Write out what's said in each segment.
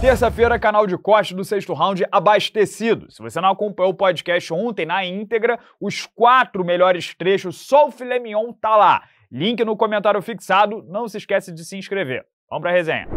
Terça-feira, canal de corte do sexto round abastecido. Se você não acompanhou o podcast ontem na íntegra, os quatro melhores trechos, só o filé mignon tá lá. Link no comentário fixado, não se esquece de se inscrever. Vamos pra resenha.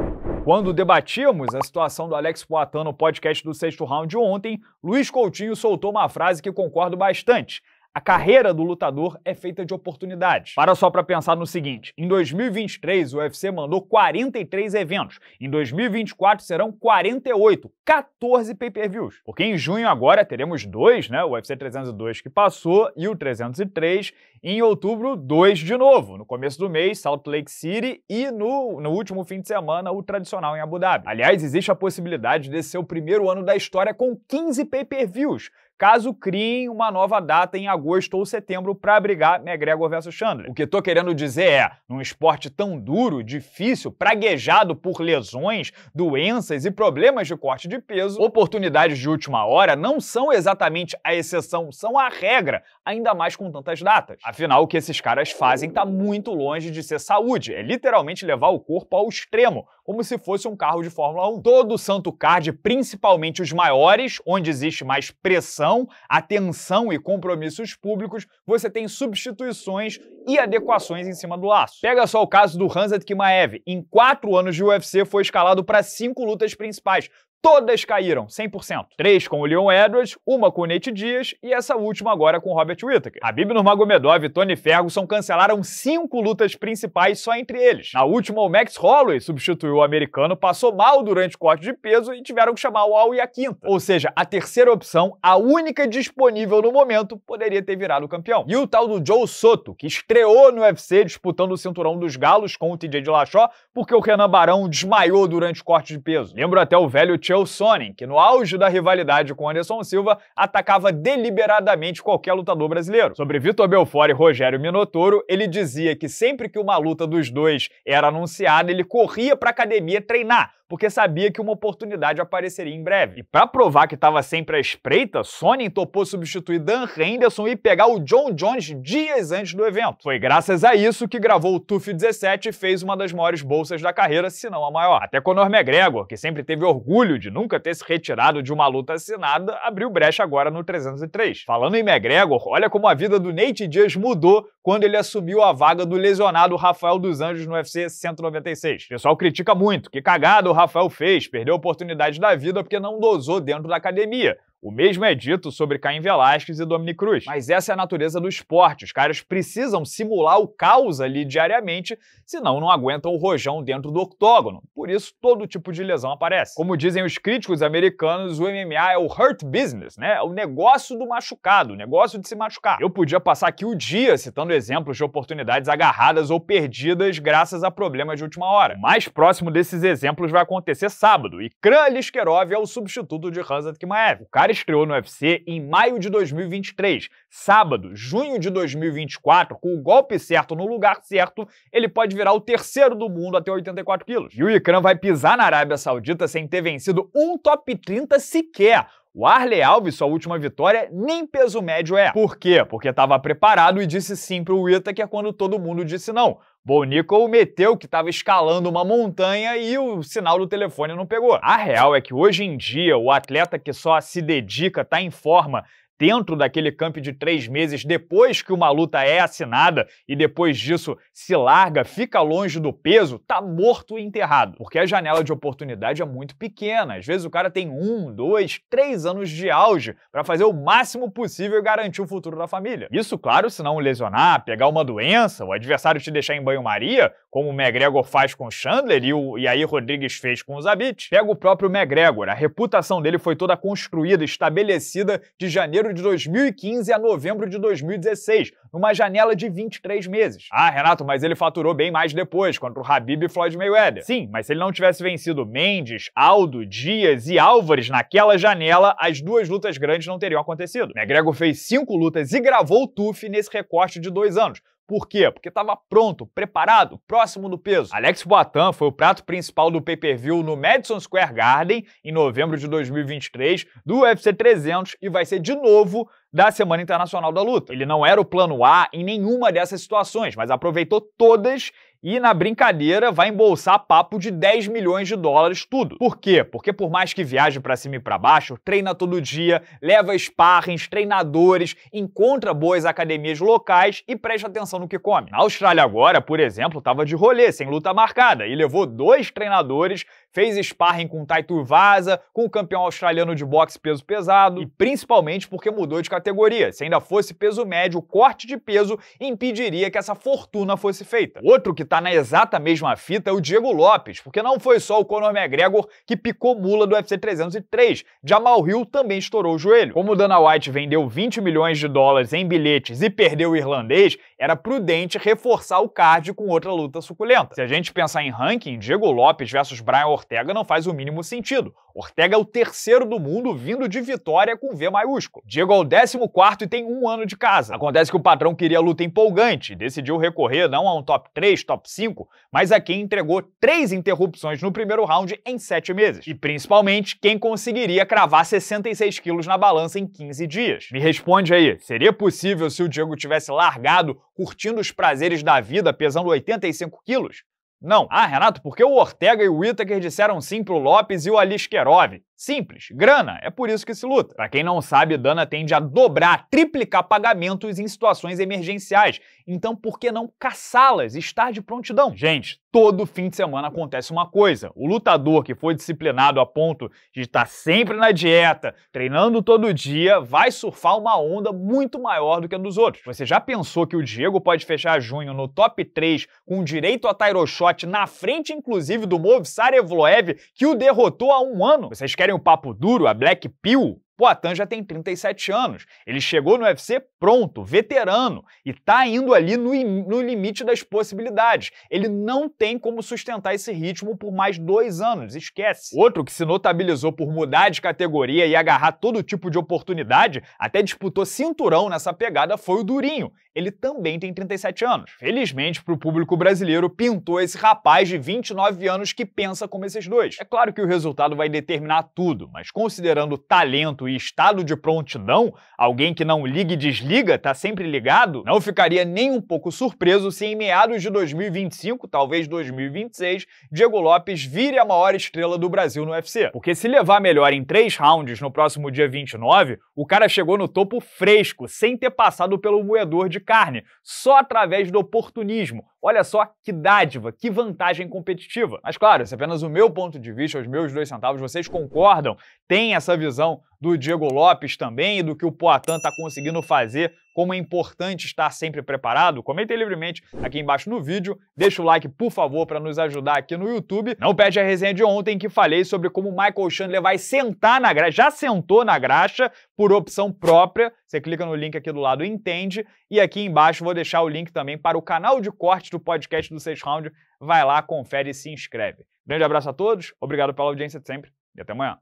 Quando debatíamos a situação do Alex Poitin no podcast do sexto round ontem, Luiz Coutinho soltou uma frase que concordo bastante. A carreira do lutador é feita de oportunidades. Para só para pensar no seguinte: em 2023 o UFC mandou 43 eventos, em 2024 serão 48, 14 pay-per-views. Porque em junho agora teremos dois, né? O UFC 302 que passou e o 303. E em outubro, dois de novo. No começo do mês, Salt Lake City e no, no último fim de semana, o tradicional em Abu Dhabi. Aliás, existe a possibilidade desse ser o primeiro ano da história com 15 pay-per-views caso criem uma nova data em agosto ou setembro para abrigar McGregor né, versus Chandler. O que tô querendo dizer é, num esporte tão duro, difícil, praguejado por lesões, doenças e problemas de corte de peso, oportunidades de última hora não são exatamente a exceção, são a regra, ainda mais com tantas datas. Afinal, o que esses caras fazem tá muito longe de ser saúde, é literalmente levar o corpo ao extremo, como se fosse um carro de Fórmula 1. Todo o santo card, principalmente os maiores, onde existe mais pressão, atenção e compromissos públicos, você tem substituições e adequações em cima do laço. Pega só o caso do Hansat Kimaev. Em quatro anos de UFC, foi escalado para cinco lutas principais, todas caíram, 100%. Três com o Leon Edwards, uma com o Nate Dias e essa última agora com o Robert Whittaker. Habib Nurmagomedov e Tony Ferguson cancelaram cinco lutas principais só entre eles. Na última, o Max Holloway substituiu o americano, passou mal durante o corte de peso e tiveram que chamar o Al e a quinta. Ou seja, a terceira opção, a única disponível no momento, poderia ter virado campeão. E o tal do Joe Soto, que estreou no UFC disputando o cinturão dos galos com o TJ Dillashaw porque o Renan Barão desmaiou durante o corte de peso. Lembro até o velho Michel Sonnen, que no auge da rivalidade com Anderson Silva atacava deliberadamente qualquer lutador brasileiro. Sobre Vitor Belfort e Rogério Minotoro, ele dizia que sempre que uma luta dos dois era anunciada, ele corria para a academia treinar porque sabia que uma oportunidade apareceria em breve. E para provar que estava sempre à espreita, Sony topou substituir Dan Henderson e pegar o John Jones dias antes do evento. Foi graças a isso que gravou o TUF 17 e fez uma das maiores bolsas da carreira, se não a maior. Até Conor McGregor, que sempre teve orgulho de nunca ter se retirado de uma luta assinada, abriu brecha agora no 303. Falando em McGregor, olha como a vida do Nate Diaz mudou quando ele assumiu a vaga do lesionado Rafael dos Anjos no UFC 196. O pessoal critica muito, que cagado, Rafael fez, perdeu a oportunidade da vida porque não dosou dentro da academia. O mesmo é dito sobre Caim Velasquez e Dominic Cruz. Mas essa é a natureza do esporte. Os caras precisam simular o caos ali diariamente, senão não aguentam o rojão dentro do octógono. Por isso, todo tipo de lesão aparece. Como dizem os críticos americanos, o MMA é o hurt business, né? É o negócio do machucado, o negócio de se machucar. Eu podia passar aqui o dia citando exemplos de oportunidades agarradas ou perdidas graças a problemas de última hora. O mais próximo desses exemplos vai acontecer sábado, e Kran Liskerov é o substituto de Hansa Kimaev. O cara estreou no UFC em maio de 2023. Sábado, junho de 2024, com o golpe certo no lugar certo, ele pode virar o terceiro do mundo até 84 quilos. E o Ikram vai pisar na Arábia Saudita sem ter vencido um top 30 sequer o Arley Alves, sua última vitória, nem peso médio é. Por quê? Porque estava preparado e disse sim para o Whittaker quando todo mundo disse não. Bonico meteu que estava escalando uma montanha e o sinal do telefone não pegou. A real é que hoje em dia o atleta que só se dedica, está em forma dentro daquele camp de três meses, depois que uma luta é assinada e depois disso se larga, fica longe do peso, tá morto e enterrado. Porque a janela de oportunidade é muito pequena. Às vezes o cara tem um, dois, três anos de auge para fazer o máximo possível e garantir o futuro da família. Isso, claro, se não lesionar, pegar uma doença, o adversário te deixar em banho-maria, como o McGregor faz com o Chandler e, o, e aí Rodrigues fez com o Zabit. Pega o próprio McGregor, a reputação dele foi toda construída, estabelecida de janeiro de 2015 a novembro de 2016, numa janela de 23 meses. Ah, Renato, mas ele faturou bem mais depois, contra o Habib e Floyd Mayweather. Sim, mas se ele não tivesse vencido Mendes, Aldo, Dias e Álvares naquela janela, as duas lutas grandes não teriam acontecido. McGregor fez cinco lutas e gravou o TUF nesse recorte de dois anos, por quê? Porque estava pronto, preparado, próximo do peso. Alex Boatan foi o prato principal do pay-per-view no Madison Square Garden em novembro de 2023 do UFC 300 e vai ser de novo da Semana Internacional da Luta. Ele não era o plano A em nenhuma dessas situações, mas aproveitou todas e na brincadeira vai embolsar papo de 10 milhões de dólares tudo. Por quê? Porque por mais que viaje para cima e para baixo, treina todo dia, leva sparrings, treinadores, encontra boas academias locais e presta atenção no que come. A Austrália agora, por exemplo, estava de rolê, sem luta marcada, e levou dois treinadores fez sparring com Taito Vaza, com o campeão australiano de boxe peso pesado e principalmente porque mudou de categoria. Se ainda fosse peso médio, o corte de peso impediria que essa fortuna fosse feita. Outro que tá na exata mesma fita é o Diego Lopes, porque não foi só o Conor McGregor que picou mula do UFC 303, Jamal Hill também estourou o joelho. Como Dana White vendeu 20 milhões de dólares em bilhetes e perdeu o irlandês, era prudente reforçar o card com outra luta suculenta. Se a gente pensar em ranking, Diego Lopes versus Brian Ortega não faz o mínimo sentido. Ortega é o terceiro do mundo vindo de vitória com V maiúsculo. Diego é o 14 e tem um ano de casa. Acontece que o patrão queria luta empolgante, decidiu recorrer não a um top 3, top 5, mas a quem entregou três interrupções no primeiro round em sete meses. E principalmente quem conseguiria cravar 66 quilos na balança em 15 dias. Me responde aí, seria possível se o Diego tivesse largado, curtindo os prazeres da vida, pesando 85 quilos? Não. Ah, Renato, por que o Ortega e o Whittaker disseram sim pro Lopes e o Alisquerov. Simples, grana, é por isso que se luta. Para quem não sabe, Dana tende a dobrar, triplicar pagamentos em situações emergenciais. Então, por que não caçá-las, estar de prontidão? Gente, todo fim de semana acontece uma coisa. O lutador que foi disciplinado a ponto de estar sempre na dieta, treinando todo dia, vai surfar uma onda muito maior do que a dos outros. Você já pensou que o Diego pode fechar junho no top 3 com direito a Tyroshot na frente, inclusive, do Movsar Evloev, que o derrotou há um ano? Vocês querem querem um papo duro, a Black Pill, Poatan já tem 37 anos. Ele chegou no UFC pronto, veterano, e está indo ali no, no limite das possibilidades. Ele não tem como sustentar esse ritmo por mais dois anos, esquece. Outro que se notabilizou por mudar de categoria e agarrar todo tipo de oportunidade, até disputou cinturão nessa pegada, foi o Durinho. Ele também tem 37 anos. Felizmente, para o público brasileiro, pintou esse rapaz de 29 anos que pensa como esses dois. É claro que o resultado vai determinar tudo, mas considerando o talento e estado de prontidão, alguém que não liga e desliga, está sempre ligado, não ficaria nem um pouco surpreso se em meados de 2025, talvez 2026, Diego Lopes vire a maior estrela do Brasil no UFC. Porque se levar melhor em três rounds no próximo dia 29, o cara chegou no topo fresco, sem ter passado pelo moedor de carne, só através do oportunismo. Olha só que dádiva, que vantagem competitiva. Mas claro, se é apenas o meu ponto de vista, os meus dois centavos, vocês concordam? Tem essa visão do Diego Lopes também e do que o Poitin está conseguindo fazer, como é importante estar sempre preparado? Comentem livremente aqui embaixo no vídeo, deixa o like, por favor, para nos ajudar aqui no YouTube. Não perde a resenha de ontem que falei sobre como o Michael Chandler vai sentar na graxa, já sentou na graxa por opção própria. Você clica no link aqui do lado, entende, e aqui embaixo vou deixar o link também para o canal de corte do podcast do 6 Round. Vai lá, confere e se inscreve. Grande abraço a todos, obrigado pela audiência de sempre e até amanhã.